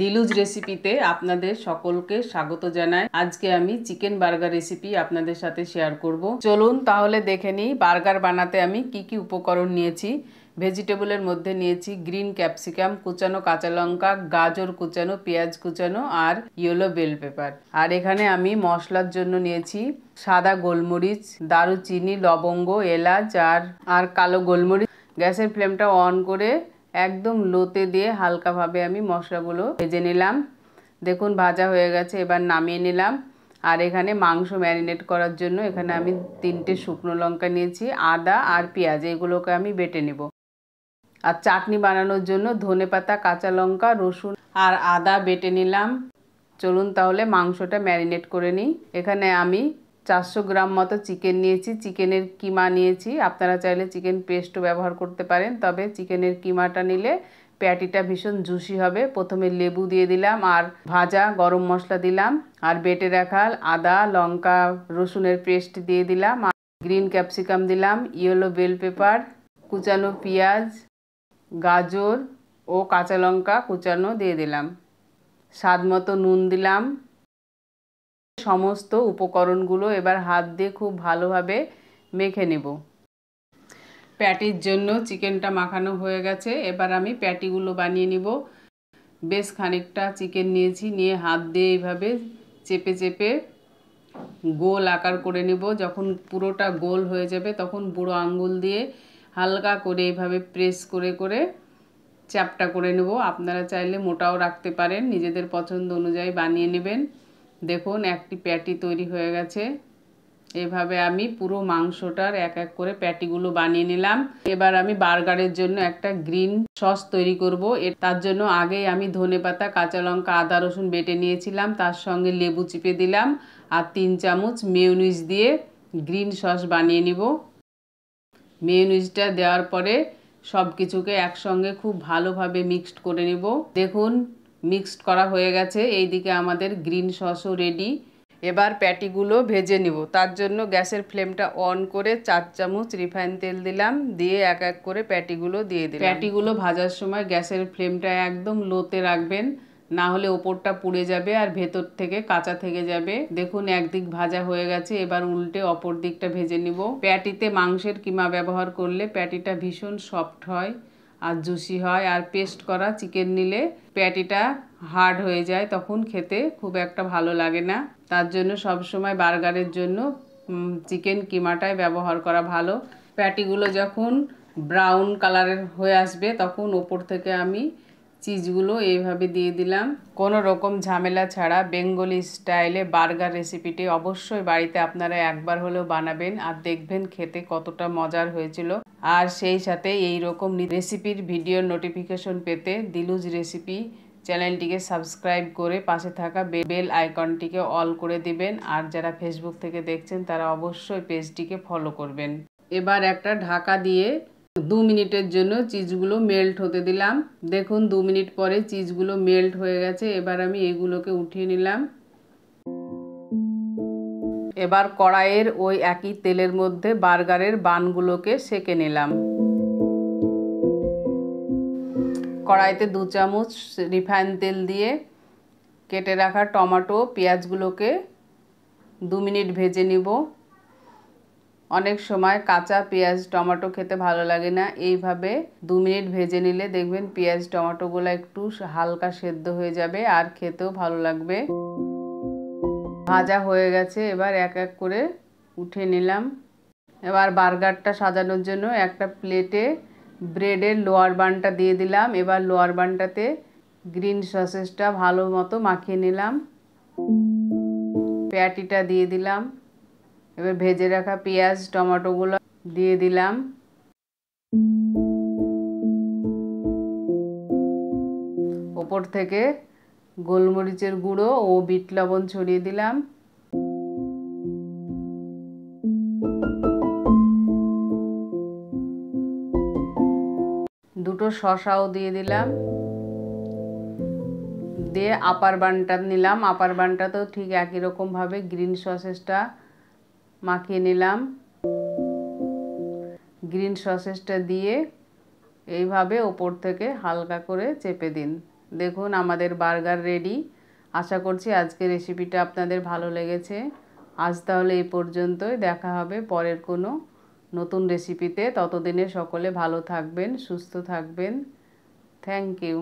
দিলুজ রেসিপিতে আপনাদের সকলকে স্বাগত জানাই আজকে আমি চিকেন বার্গার রেসিপি আপনাদের সাথে শেয়ার করব চলুন তাহলে দেখে নিই বার্গার বানাতে আমি কি কি উপকরণ নিয়েছি ভেজিটেবলের মধ্যে নিয়েছি গ্রিন ক্যাপসিকাম কুচানো কাঁচা লঙ্কা গাজর কুচানো পেঁয়াজ কুচানো আর ইয়েলো বেল পেপার আর এখানে আমি মশলার জন্য নিয়েছি সাদা গোলমরিচ দারুচিনি লবঙ্গ এলাচ আর আর কালো গোলমরিচ গ্যাসের ফ্লেমটা অন করে একদম লোতে দিয়ে হালকাভাবে আমি মশলাগুলো ভেজে নিলাম দেখুন ভাজা হয়ে গেছে এবার নামিয়ে নিলাম আর এখানে মাংস ম্যারিনেট করার জন্য এখানে আমি তিনটে শুকনো লঙ্কা নিয়েছি আদা আর পেঁয়াজ এগুলোকে আমি বেটে নেব আর চাটনি বানানোর জন্য ধনে পাতা কাঁচা লঙ্কা রসুন আর আদা বেটে নিলাম চলুন তাহলে মাংসটা ম্যারিনেট করে নিই এখানে আমি চারশো গ্রাম মতো চিকেন নিয়েছি চিকেনের কিমা নিয়েছি আপনারা চাইলে চিকেন পেস্টও ব্যবহার করতে পারেন তবে চিকেনের কিমাটা নিলে প্যাটিটা ভীষণ জুসি হবে প্রথমে লেবু দিয়ে দিলাম আর ভাজা গরম মশলা দিলাম আর বেটে রাখাল আদা লঙ্কা রসুনের পেস্ট দিয়ে দিলাম আর গ্রিন ক্যাপসিকাম দিলাম ইয়েলো বেল পেপার কুচানো পেঁয়াজ গাজর ও কাঁচা লঙ্কা কুচানো দিয়ে দিলাম স্বাদ মতো নুন দিলাম সমস্ত উপকরণগুলো এবার হাত দিয়ে খুব ভালোভাবে মেখে নেব প্যাটির জন্য চিকেনটা মাখানো হয়ে গেছে এবার আমি প্যাটিগুলো বানিয়ে নিব বেশ খানিকটা চিকেন নিয়েছি নিয়ে হাত দিয়ে এইভাবে চেপে চেপে গোল আকার করে নেব যখন পুরোটা গোল হয়ে যাবে তখন বুড়ো আঙ্গুল দিয়ে হালকা করে এইভাবে প্রেস করে করে চ্যাপটা করে নেব আপনারা চাইলে মোটাও রাখতে পারেন নিজেদের পছন্দ অনুযায়ী বানিয়ে নেবেন দেখুন একটি প্যাটি তৈরি হয়ে গেছে এভাবে আমি পুরো মাংসটার এক এক করে প্যাটিগুলো বানিয়ে নিলাম এবার আমি বার্গারের জন্য একটা গ্রিন সস তৈরি করব এর তার জন্য আগেই আমি ধনে পাতা কাঁচা লঙ্কা আদা রসুন বেটে নিয়েছিলাম তার সঙ্গে লেবু চিপে দিলাম আর তিন চামচ মেয়নিজ দিয়ে গ্রিন সস বানিয়ে নিব মেয়নিজটা দেওয়ার পরে সব কিছুকে একসঙ্গে খুব ভালোভাবে মিক্সড করে নিব দেখুন মিক্সড করা হয়ে গেছে এই দিকে আমাদের গ্রিন সসও রেডি এবার প্যাটিগুলো ভেজে নিব তার জন্য গ্যাসের ফ্লেমটা অন করে চার চামচ রিফাইন তেল দিলাম দিয়ে এক এক করে প্যাটিগুলো দিয়ে দিলাম প্যাটিগুলো ভাজার সময় গ্যাসের ফ্লেমটা একদম লোতে রাখবেন না হলে ওপরটা পুড়ে যাবে আর ভেতর থেকে কাঁচা থেকে যাবে দেখুন একদিক ভাজা হয়ে গেছে এবার উল্টে অপর দিকটা ভেজে নিব প্যাটিতে মাংসের কিমা ব্যবহার করলে প্যাটিটা ভীষণ সফট হয় আর জুসি হয় আর পেস্ট করা চিকেন নিলে প্যাটিটা হার্ড হয়ে যায় তখন খেতে খুব একটা ভালো লাগে না তার জন্য সবসময় বার্গারের জন্য চিকেন কিমাটাই ব্যবহার করা ভালো প্যাটিগুলো যখন ব্রাউন কালারের হয়ে আসবে তখন ওপর থেকে আমি চিজগুলো এইভাবে দিয়ে দিলাম কোনো রকম ঝামেলা ছাড়া বেঙ্গলি স্টাইলে বার্গার রেসিপিটি অবশ্যই বাড়িতে আপনারা একবার হলেও বানাবেন আর দেখবেন খেতে কতটা মজার হয়েছিল আর সেই সাথে এই রকম রেসিপির ভিডিও নোটিফিকেশন পেতে দিলুজ রেসিপি চ্যানেলটিকে সাবস্ক্রাইব করে পাশে থাকা বেল আইকনটিকে অল করে দিবেন আর যারা ফেসবুক থেকে দেখছেন তারা অবশ্যই পেজটিকে ফলো করবেন এবার একটা ঢাকা দিয়ে দু মিনিটের জন্য চিজগুলো মেল্ট হতে দিলাম দেখুন দু মিনিট পরে চিজগুলো মেল্ট হয়ে গেছে এবার আমি এগুলোকে উঠিয়ে নিলাম এবার কড়াইয়ের ওই একই তেলের মধ্যে বার্গারের বানগুলোকে সেকে নিলাম কড়াইতে দু চামচ রিফাইন তেল দিয়ে কেটে রাখা টমেটো পেঁয়াজগুলোকে দু মিনিট ভেজে নিব অনেক সময় কাঁচা পেঁয়াজ টমেটো খেতে ভালো লাগে না এইভাবে দু মিনিট ভেজে নিলে দেখবেন পেঁয়াজ টমেটোগুলো একটু হালকা সেদ্ধ হয়ে যাবে আর খেতেও ভালো লাগবে ভাজা হয়ে গেছে এবার এক এক করে উঠে নিলাম এবার বার্গারটা সাজানোর জন্য একটা প্লেটে ব্রেডের লোয়ার বানটা দিয়ে দিলাম এবার লোয়ার বানটাতে গ্রিন সসেসটা ভালো মতো মাখিয়ে নিলাম প্যাটিটা দিয়ে দিলাম এবার ভেজে রাখা পেঁয়াজ টমেটোগুলো দিয়ে দিলাম ওপর থেকে গোলমরিচের গুঁড়ো ও বিট লবণ ছড়িয়ে দিলাম দুটো শশাও দিয়ে দিলাম দিয়ে আপার বানটা নিলাম আপার বানটা তো ঠিক একই রকমভাবে গ্রিন সসেসটা মাখিয়ে নিলাম গ্রিন সসেসটা দিয়ে এইভাবে ওপর থেকে হালকা করে চেপে দিন দেখুন আমাদের বার্গার রেডি আশা করছি আজকে রেসিপিটা আপনাদের ভালো লেগেছে আজ তাহলে এই পর্যন্তই দেখা হবে পরের কোনো নতুন রেসিপিতে ততদিনে সকলে ভালো থাকবেন সুস্থ থাকবেন থ্যাংক ইউ